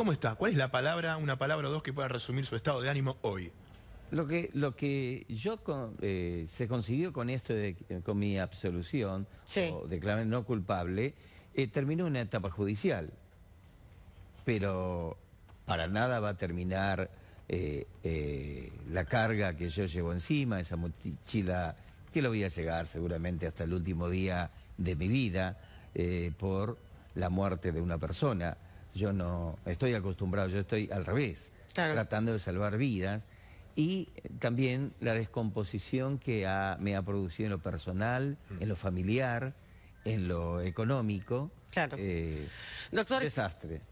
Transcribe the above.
¿Cómo está? ¿Cuál es la palabra, una palabra o dos que pueda resumir su estado de ánimo hoy? Lo que, lo que yo eh, se consiguió con esto, de, con mi absolución, o no culpable, eh, terminó una etapa judicial. Pero para nada va a terminar eh, la carga que yo llevo encima, esa mochila que lo voy a llegar seguramente hasta el último día de mi vida por la muerte de una persona. Yo no estoy acostumbrado, yo estoy al revés, tratando de salvar vidas. Y también la descomposición que me ha producido en lo personal, en lo familiar, en lo económico. Claro. Eh, Doctor, desastre.